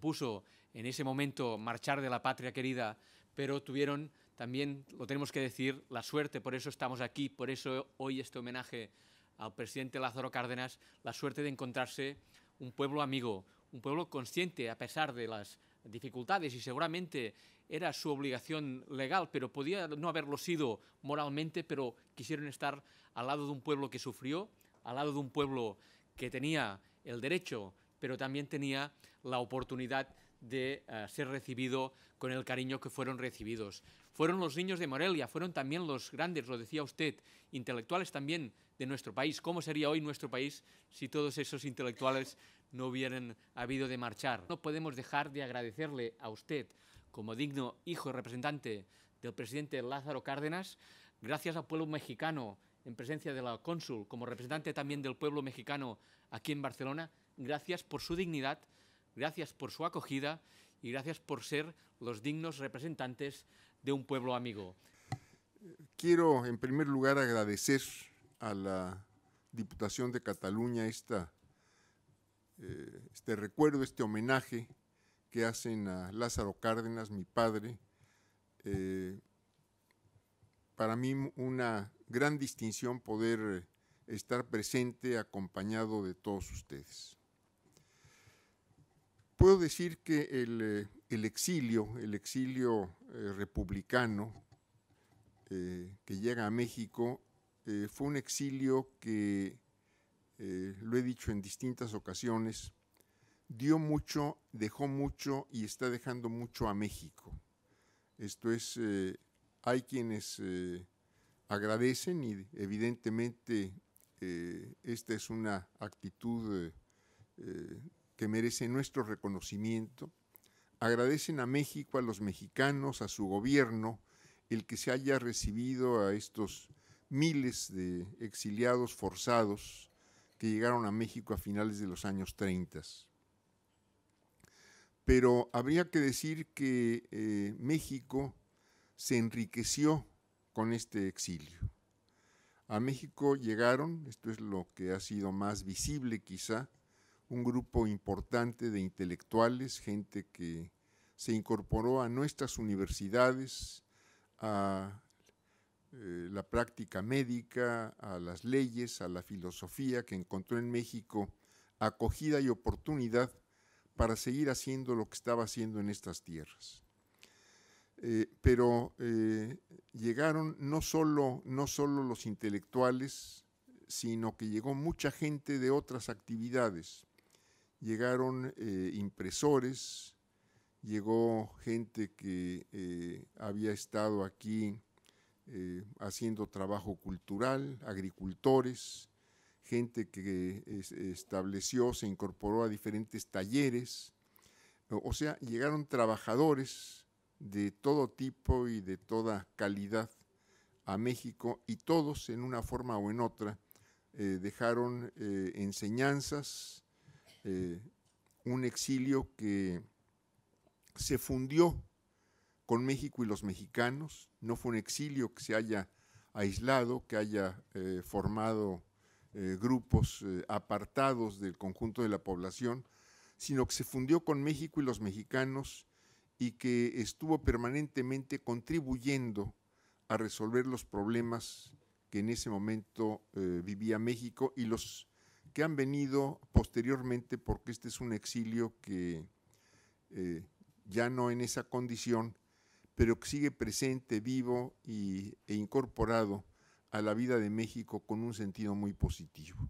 Puso en ese momento marchar de la patria querida, pero tuvieron también, lo tenemos que decir, la suerte, por eso estamos aquí, por eso hoy este homenaje al presidente Lázaro Cárdenas, la suerte de encontrarse un pueblo amigo, un pueblo consciente a pesar de las dificultades y seguramente era su obligación legal, pero podía no haberlo sido moralmente, pero quisieron estar al lado de un pueblo que sufrió, al lado de un pueblo que tenía el derecho, pero también tenía la oportunidad de eh, ser recibido con el cariño que fueron recibidos. Fueron los niños de Morelia, fueron también los grandes, lo decía usted, intelectuales también de nuestro país. ¿Cómo sería hoy nuestro país si todos esos intelectuales no hubieran habido de marchar? No podemos dejar de agradecerle a usted, como digno hijo y representante del presidente Lázaro Cárdenas, gracias al pueblo mexicano en presencia de la cónsul, como representante también del pueblo mexicano aquí en Barcelona, gracias por su dignidad, gracias por su acogida y gracias por ser los dignos representantes de un pueblo amigo. Quiero en primer lugar agradecer a la Diputación de Cataluña eh, este recuerdo, este homenaje que hacen a Lázaro Cárdenas, mi padre. Eh, para mí una gran distinción poder eh, estar presente acompañado de todos ustedes. Puedo decir que el, eh, exilio, el exilio republicano que llega a México, fue un exilio que, lo he dicho en distintas ocasiones, dio mucho, dejó mucho y está dejando mucho a México. Esto es, eh, hay quienes eh, agradecen y evidentemente eh, esta es una actitud que merece nuestro reconocimiento. Agradecen a México, a los mexicanos, a su gobierno, el que se haya recibido a estos miles de exiliados forzados que llegaron a México a finales de los años 30 pero habría que decir que eh, México se enriqueció con este exilio. A México llegaron, esto es lo que ha sido más visible quizá, un grupo importante de intelectuales, gente que se incorporó a nuestras universidades, a eh, la práctica médica, a las leyes, a la filosofía, que encontró en México acogida y oportunidad para seguir haciendo lo que estaba haciendo en estas tierras. Eh, pero eh, llegaron no solo, no solo los intelectuales, sino que llegó mucha gente de otras actividades. Llegaron eh, impresores, llegó gente que había estado aquí haciendo trabajo cultural, agricultores, gente que estableció, se incorporó a diferentes talleres, o sea, llegaron trabajadores de todo tipo y de toda calidad a México y todos en una forma o en otra eh, dejaron eh, enseñanzas, eh, un exilio que se fundió con México y los mexicanos, no fue un exilio que se haya aislado, que haya formado eh, grupos eh, apartados del conjunto de la población, sino que se fundió con México y los mexicanos y que estuvo permanentemente contribuyendo a resolver los problemas que en ese momento eh, vivía México y los que han venido posteriormente, porque este es un exilio que ya no en esa condición, pero que sigue presente, vivo e incorporado a la vida de México con un sentido muy positivo.